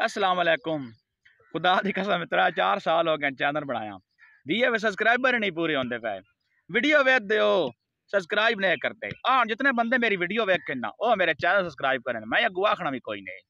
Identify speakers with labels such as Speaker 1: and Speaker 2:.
Speaker 1: असलकुम खुदा दी कसम इतरा चार साल हो गए चैनल बनाया दिए वे सब्सक्राइबर नहीं पूरे होते पे वीडियो वेख दो सब्सक्राइब नहीं करते हाँ जितने बंदे मेरी वीडियो वेख के ना वो मेरे चैनल सब्सक्राइब करें मैं अगू आखना भी कोई नहीं